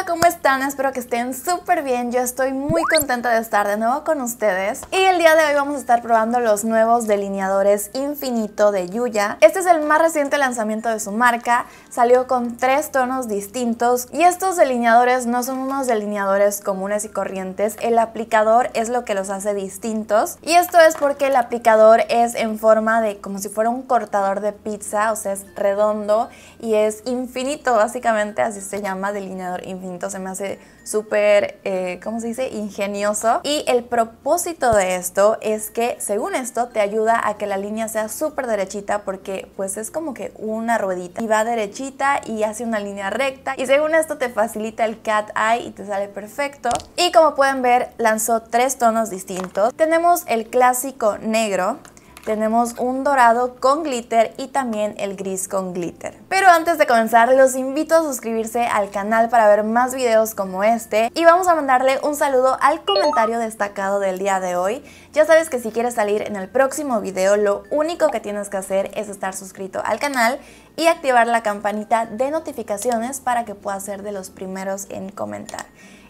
Hola, ¿cómo están? Espero que estén súper bien. Yo estoy muy contenta de estar de nuevo con ustedes. Y el día de hoy vamos a estar probando los nuevos delineadores Infinito de Yuya. Este es el más reciente lanzamiento de su marca. Salió con tres tonos distintos. Y estos delineadores no son unos delineadores comunes y corrientes. El aplicador es lo que los hace distintos. Y esto es porque el aplicador es en forma de como si fuera un cortador de pizza. O sea, es redondo y es infinito básicamente. Así se llama delineador infinito se me hace súper, eh, ¿cómo se dice? Ingenioso. Y el propósito de esto es que, según esto, te ayuda a que la línea sea súper derechita porque pues es como que una ruedita y va derechita y hace una línea recta. Y según esto te facilita el cat eye y te sale perfecto. Y como pueden ver, lanzó tres tonos distintos. Tenemos el clásico negro, tenemos un dorado con glitter y también el gris con glitter. Pero antes de comenzar, los invito a suscribirse al canal para ver más videos como este. Y vamos a mandarle un saludo al comentario destacado del día de hoy. Ya sabes que si quieres salir en el próximo video, lo único que tienes que hacer es estar suscrito al canal y activar la campanita de notificaciones para que puedas ser de los primeros en comentar.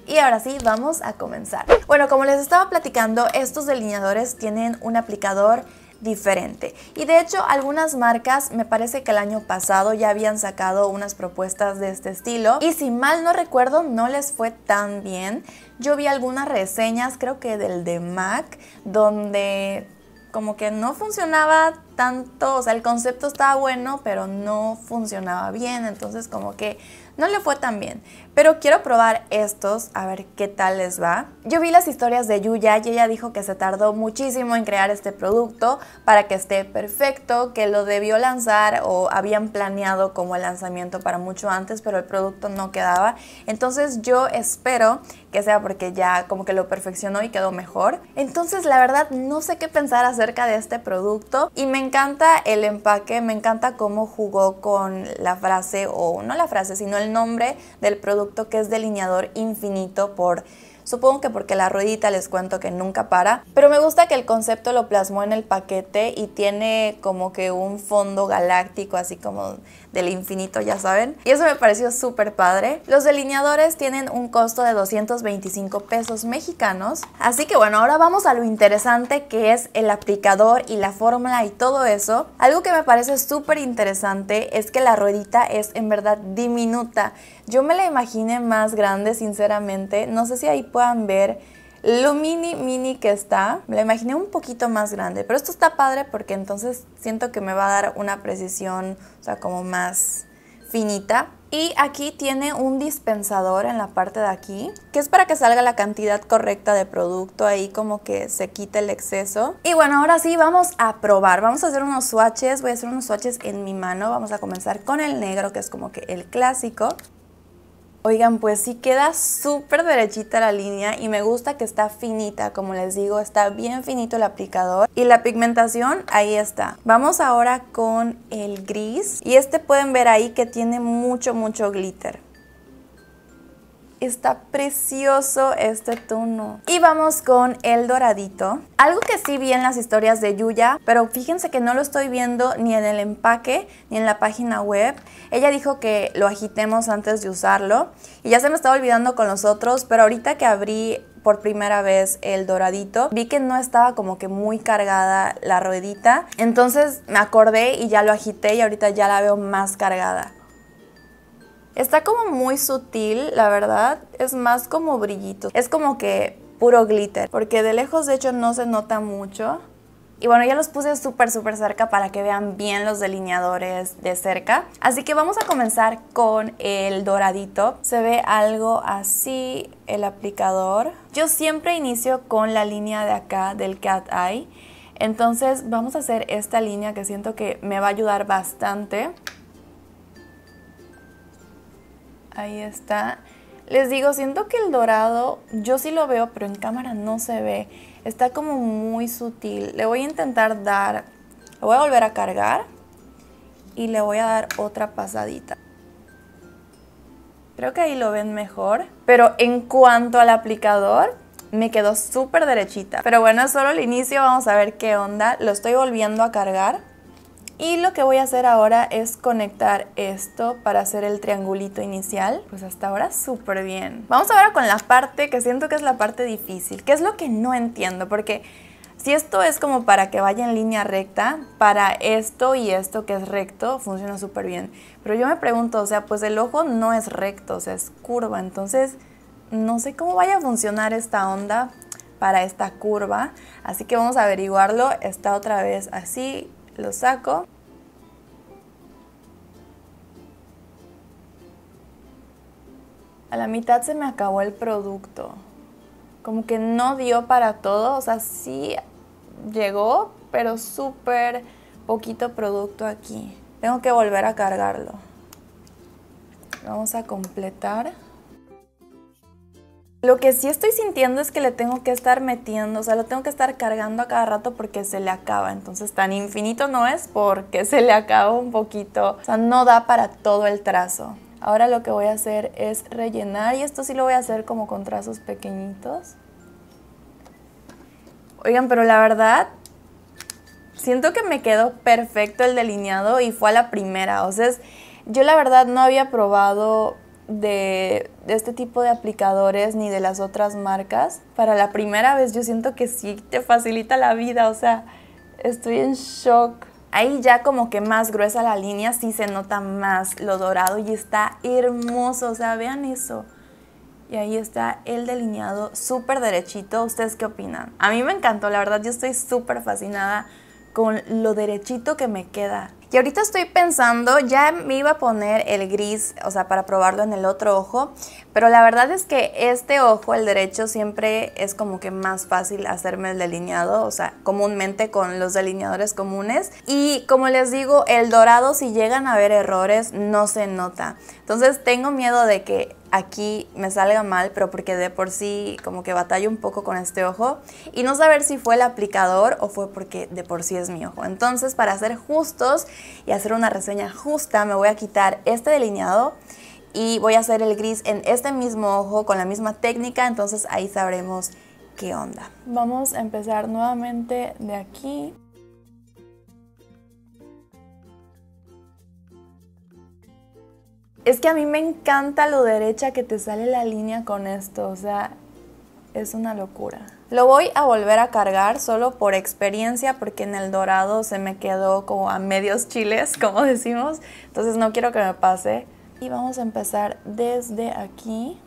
Y ahora sí, vamos a comenzar. Bueno, como les estaba platicando, estos delineadores tienen un aplicador diferente. Y de hecho, algunas marcas, me parece que el año pasado ya habían sacado unas propuestas de este estilo. Y si mal no recuerdo, no les fue tan bien. Yo vi algunas reseñas, creo que del de Mac, donde como que no funcionaba tanto, o sea, el concepto estaba bueno, pero no funcionaba bien, entonces como que no le fue tan bien. Pero quiero probar estos a ver qué tal les va. Yo vi las historias de Yuya y ella dijo que se tardó muchísimo en crear este producto para que esté perfecto, que lo debió lanzar o habían planeado como el lanzamiento para mucho antes, pero el producto no quedaba. Entonces yo espero que sea porque ya como que lo perfeccionó y quedó mejor. Entonces la verdad no sé qué pensar acerca de este producto y me encanta el empaque, me encanta cómo jugó con la frase o no la frase, sino el nombre del producto que es delineador infinito por Supongo que porque la ruedita les cuento que nunca para, pero me gusta que el concepto lo plasmó en el paquete y tiene como que un fondo galáctico, así como del infinito, ya saben. Y eso me pareció súper padre. Los delineadores tienen un costo de 225 pesos mexicanos. Así que bueno, ahora vamos a lo interesante que es el aplicador y la fórmula y todo eso. Algo que me parece súper interesante es que la ruedita es en verdad diminuta. Yo me la imaginé más grande, sinceramente. No sé si ahí puedan ver lo mini, mini que está. Me la imaginé un poquito más grande, pero esto está padre porque entonces siento que me va a dar una precisión, o sea, como más finita. Y aquí tiene un dispensador en la parte de aquí, que es para que salga la cantidad correcta de producto, ahí como que se quite el exceso. Y bueno, ahora sí vamos a probar, vamos a hacer unos swatches, voy a hacer unos swatches en mi mano, vamos a comenzar con el negro que es como que el clásico. Oigan, pues sí queda súper derechita la línea y me gusta que está finita, como les digo, está bien finito el aplicador y la pigmentación ahí está. Vamos ahora con el gris y este pueden ver ahí que tiene mucho, mucho glitter. Está precioso este tono. Y vamos con el doradito. Algo que sí vi en las historias de Yuya, pero fíjense que no lo estoy viendo ni en el empaque ni en la página web. Ella dijo que lo agitemos antes de usarlo. Y ya se me estaba olvidando con los otros, pero ahorita que abrí por primera vez el doradito. Vi que no estaba como que muy cargada la ruedita. Entonces me acordé y ya lo agité y ahorita ya la veo más cargada. Está como muy sutil, la verdad. Es más como brillito. Es como que puro glitter. Porque de lejos, de hecho, no se nota mucho. Y bueno, ya los puse súper, súper cerca para que vean bien los delineadores de cerca. Así que vamos a comenzar con el doradito. Se ve algo así el aplicador. Yo siempre inicio con la línea de acá del cat eye. Entonces vamos a hacer esta línea que siento que me va a ayudar bastante ahí está. Les digo, siento que el dorado, yo sí lo veo, pero en cámara no se ve. Está como muy sutil. Le voy a intentar dar, lo voy a volver a cargar y le voy a dar otra pasadita. Creo que ahí lo ven mejor. Pero en cuanto al aplicador, me quedó súper derechita. Pero bueno, es solo el inicio, vamos a ver qué onda. Lo estoy volviendo a cargar. Y lo que voy a hacer ahora es conectar esto para hacer el triangulito inicial. Pues hasta ahora súper bien. Vamos ahora con la parte que siento que es la parte difícil, que es lo que no entiendo, porque si esto es como para que vaya en línea recta, para esto y esto que es recto funciona súper bien. Pero yo me pregunto, o sea, pues el ojo no es recto, o sea, es curva. Entonces, no sé cómo vaya a funcionar esta onda para esta curva. Así que vamos a averiguarlo. Está otra vez así lo saco. A la mitad se me acabó el producto. Como que no dio para todo, o sea, sí llegó, pero súper poquito producto aquí. Tengo que volver a cargarlo. Vamos a completar. Lo que sí estoy sintiendo es que le tengo que estar metiendo, o sea, lo tengo que estar cargando a cada rato porque se le acaba. Entonces, tan infinito no es porque se le acaba un poquito. O sea, no da para todo el trazo. Ahora lo que voy a hacer es rellenar y esto sí lo voy a hacer como con trazos pequeñitos. Oigan, pero la verdad, siento que me quedó perfecto el delineado y fue a la primera. O sea, yo la verdad no había probado de, este tipo de aplicadores ni de las otras marcas. Para la primera vez yo siento que sí te facilita la vida, o sea, estoy en shock. Ahí ya como que más gruesa la línea, sí se nota más lo dorado y está hermoso, o sea, vean eso. Y ahí está el delineado súper derechito. ¿Ustedes qué opinan? A mí me encantó, la verdad yo estoy súper fascinada con lo derechito que me queda. Y ahorita estoy pensando, ya me iba a poner el gris, o sea, para probarlo en el otro ojo, pero la verdad es que este ojo, el derecho, siempre es como que más fácil hacerme el delineado, o sea, comúnmente con los delineadores comunes. Y como les digo, el dorado, si llegan a haber errores, no se nota. Entonces tengo miedo de que aquí me salga mal, pero porque de por sí como que batalla un poco con este ojo y no saber si fue el aplicador o fue porque de por sí es mi ojo. Entonces, para ser justos y hacer una reseña justa, me voy a quitar este delineado y voy a hacer el gris en este mismo ojo con la misma técnica, entonces ahí sabremos qué onda. Vamos a empezar nuevamente de aquí. Es que a mí me encanta lo derecha que te sale la línea con esto, o sea, es una locura. Lo voy a volver a cargar solo por experiencia porque en el dorado se me quedó como a medios chiles, como decimos. Entonces no quiero que me pase. Y vamos a empezar desde aquí.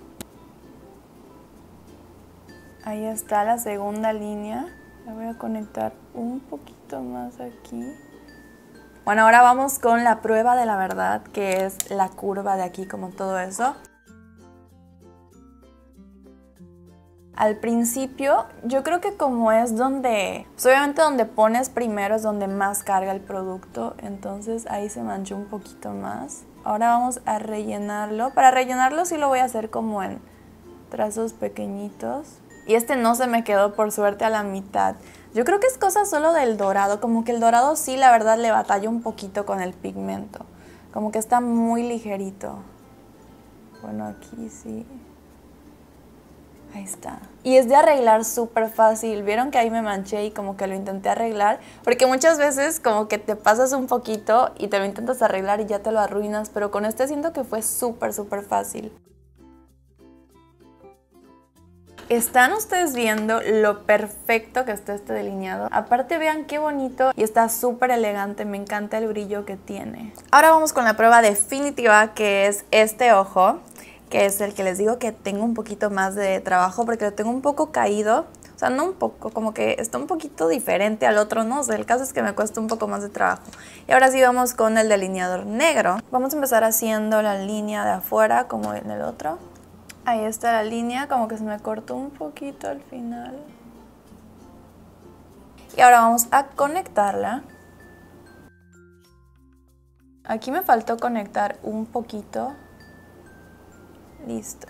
Ahí está la segunda línea. La voy a conectar un poquito más aquí. Bueno, ahora vamos con la prueba de la verdad, que es la curva de aquí, como todo eso. Al principio, yo creo que como es donde, pues obviamente donde pones primero es donde más carga el producto, entonces ahí se manchó un poquito más. Ahora vamos a rellenarlo. Para rellenarlo sí lo voy a hacer como en trazos pequeñitos. Y este no se me quedó por suerte a la mitad. Yo creo que es cosa solo del dorado, como que el dorado sí, la verdad, le batalla un poquito con el pigmento. Como que está muy ligerito. Bueno, aquí sí. Ahí está. Y es de arreglar súper fácil. Vieron que ahí me manché y como que lo intenté arreglar. Porque muchas veces como que te pasas un poquito y te lo intentas arreglar y ya te lo arruinas. Pero con este siento que fue súper, súper fácil. ¿Están ustedes viendo lo perfecto que está este delineado? Aparte vean qué bonito y está súper elegante, me encanta el brillo que tiene. Ahora vamos con la prueba definitiva que es este ojo, que es el que les digo que tengo un poquito más de trabajo porque lo tengo un poco caído. O sea, no un poco, como que está un poquito diferente al otro, no el caso es que me cuesta un poco más de trabajo. Y ahora sí vamos con el delineador negro. Vamos a empezar haciendo la línea de afuera como en el otro. Ahí está la línea, como que se me cortó un poquito al final. Y ahora vamos a conectarla. Aquí me faltó conectar un poquito. Listo.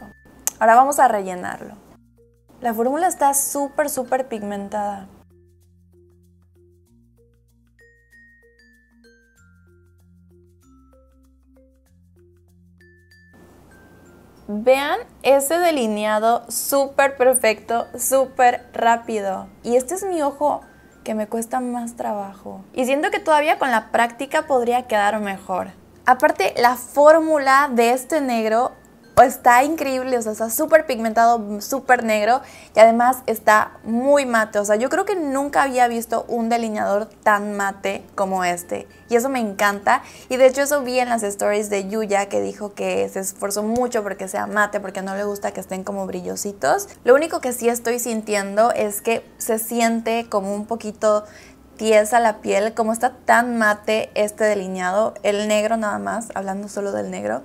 Ahora vamos a rellenarlo. La fórmula está súper, súper pigmentada. Vean ese delineado súper perfecto, súper rápido. Y este es mi ojo que me cuesta más trabajo. Y siento que todavía con la práctica podría quedar mejor. Aparte, la fórmula de este negro está increíble, o sea, está súper pigmentado, súper negro y además está muy mate. O sea, yo creo que nunca había visto un delineador tan mate como este y eso me encanta. Y de hecho eso vi en las stories de Yuya que dijo que se esforzó mucho porque sea mate, porque no le gusta que estén como brillositos. Lo único que sí estoy sintiendo es que se siente como un poquito tiesa la piel, como está tan mate este delineado, el negro nada más, hablando solo del negro,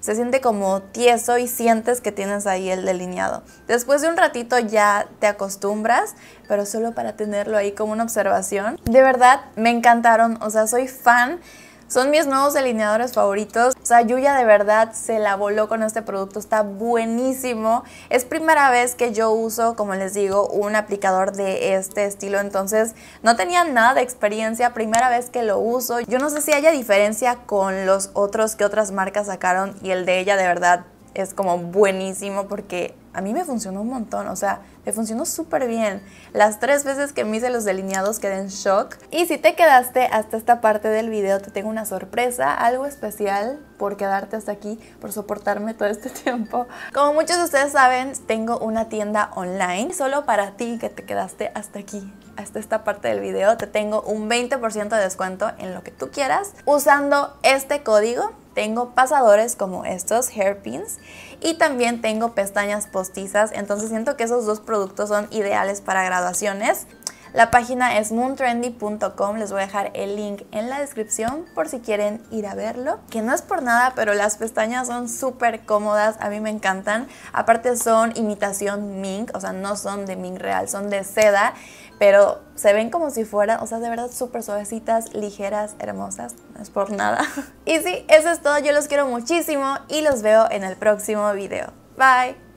se siente como tieso y sientes que tienes ahí el delineado. Después de un ratito ya te acostumbras, pero solo para tenerlo ahí como una observación. De verdad, me encantaron, o sea, soy fan son mis nuevos delineadores favoritos. O sea, Yuya de verdad se la voló con este producto, está buenísimo. Es primera vez que yo uso, como les digo, un aplicador de este estilo, entonces no tenía nada de experiencia, primera vez que lo uso. Yo no sé si haya diferencia con los otros que otras marcas sacaron y el de ella de verdad es como buenísimo porque a mí me funcionó un montón, o sea, me funcionó súper bien. Las tres veces que me hice los delineados quedé en shock. Y si te quedaste hasta esta parte del video, te tengo una sorpresa, algo especial por quedarte hasta aquí, por soportarme todo este tiempo. Como muchos de ustedes saben, tengo una tienda online solo para ti que te quedaste hasta aquí hasta esta parte del video te tengo un 20% de descuento en lo que tú quieras usando este código tengo pasadores como estos hairpins y también tengo pestañas postizas, entonces siento que esos dos productos son ideales para graduaciones. La página es moontrendy.com, les voy a dejar el link en la descripción por si quieren ir a verlo. Que no es por nada, pero las pestañas son súper cómodas, a mí me encantan. Aparte son imitación mink, o sea, no son de mink real, son de seda, pero se ven como si fueran, o sea, de verdad súper suavecitas, ligeras, hermosas, no es por nada. Y sí, eso es todo, yo los quiero muchísimo y los veo en el próximo video. Bye.